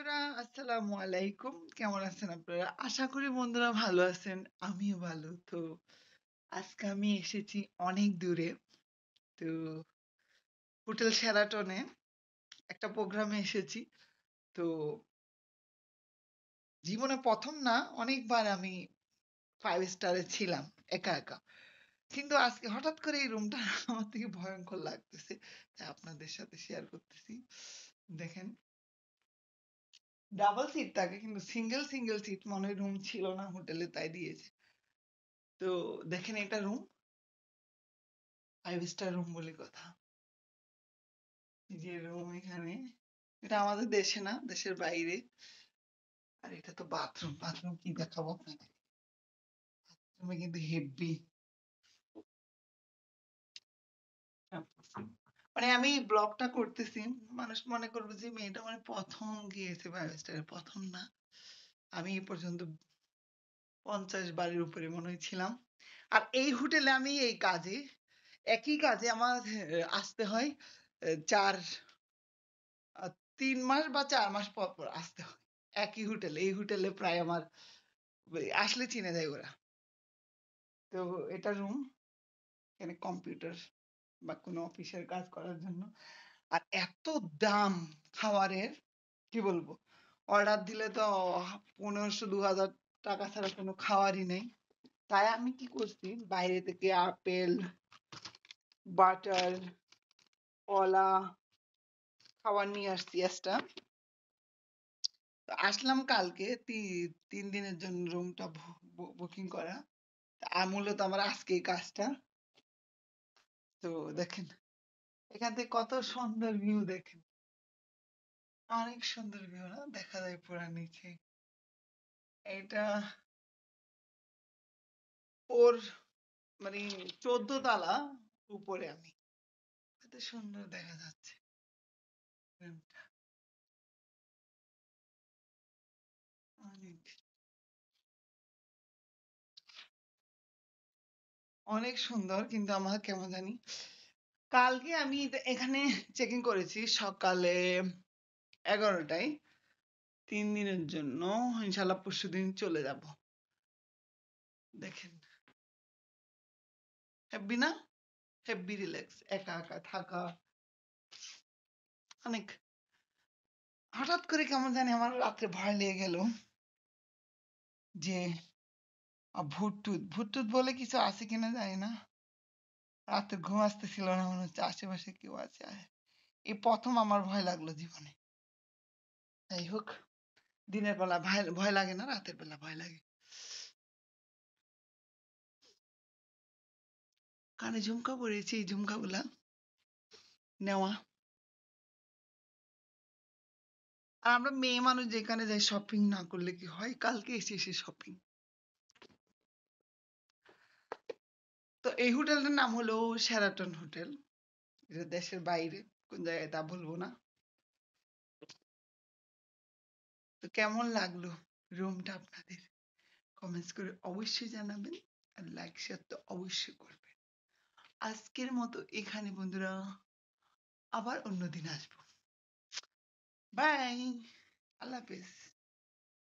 বন্ধুরা আসসালামু আলাইকুম কেমন আছেন আপনারা আশা করি বন্ধুরা ভালো আছেন আমিও ভালো তো আজকে আমি এসেছি অনেক দূরে তো হোটেল শেরাটনে একটা প্রোগ্রামে এসেছি তো জীবনে প্রথম না অনেকবার আমি ফাইভ স্টারে ছিলাম একা একা কিন্তু আজকে হঠাৎ করে এই রুমটা আমার থেকে ভয়ঙ্কর লাগতেছে আপনাদের সাথে শেয়ার করতেছি দেখেন ডাবল সিট থাকে কিন্তু সিঙ্গেল সিঙ্গেল সিট মনে হয় রুম ছিল না হোটেলে তাই দিয়েছে তো দেখেন এটা রুম ফাইভ স্টার রুম বলে কথা যে রুম এখানে এটা আমাদের দেশে না দেশের বাইরে আর এটা তো বাথরুম বাথরুম কি দেখাবো আপনাদের বাথরুমে কিন্তু হেভি মানে আমি ব্লগটা করতেছি মানুষ মনে করবে যে মেয়েটা মানে প্রথম গিয়েছে বায়োস্টারে প্রথম না আমি এ পর্যন্ত পঞ্চাশ বারের উপরে মনে হয় ছিলাম আর এই হোটেলে আমি এই কাজে একই কাজে আমার আসতে হয় চার তিন মাস বা চার মাস পর পর আসতে হয় একই হোটেল এই হোটেলে প্রায় আমার আসলে চিনে যায় ওরা তো এটা রুম এখানে কম্পিউটার বা কোনো অফিসের কাজ করার জন্য আর এত দাম খাবারের কি বলবো order দিলে তো পনেরোশো দু হাজার টাকা ছাড়া কোনো খাওয়ারই নেই তাই আমি কি করছি বাইরে থেকে আপেল বাটার কলা খাবার নিয়ে আসছি একটা আসলাম কালকে তিন দিনের জন্য room টা booking করা মূলত আমার আজকেই কাজটা তো দেখেন এখান থেকে কত সুন্দর ভিউ দেখেন অনেক সুন্দর ভিউ না দেখা যায় পুরো নিচে এটা ওর মানে চোদ্দ তালা উপরে আমি এত সুন্দর দেখা যাচ্ছে অনেক অনেক সুন্দর কিন্তু আমার কেমন জানি কালকে আমি এখানে চেকিং করেছি সকালে এগারোটায় তিন দিনের জন্য ইনশাল্লাহ পরশু দিন চলে যাব দেখেন হ্যাপি না হ্যাপি রিল্যাক্স একা একা থাকা অনেক হঠাৎ করে কেমন জানি আমার রাত্রে ভয় লেগে গেল যে ভূতটুত ভূতটুত বলে কিছু আছে কিনা জানি না রাতে ঘুম আসতেছিল না মনে হচ্ছে আশেপাশে কেউ আছে এই প্রথম আমার ভয় লাগলো জীবনে যাই হোক দিনের বেলা ভয় ভয় লাগে না রাতের বেলা ভয় লাগে কানে ঝুমকা পড়েছে এই ঝুমকাগুলা নেওয়া আর আমরা মেয়ে মানুষ যেখানে যাই shopping না করলে কি হয় কালকে এসে এসে shopping তো এই হোটেলটার নাম হলো sheraton হোটেল এটা দেশের বাইরে কোন জায়গায় তা বলবো না তো কেমন লাগলো room টা আপনাদের comments করে অবশ্যই জানাবেন আর like share তো অবশ্যই করবেন আজকের মতো এখানে বন্ধুরা আবার অন্যদিন আসবো bye আল্লাহ হাফেজ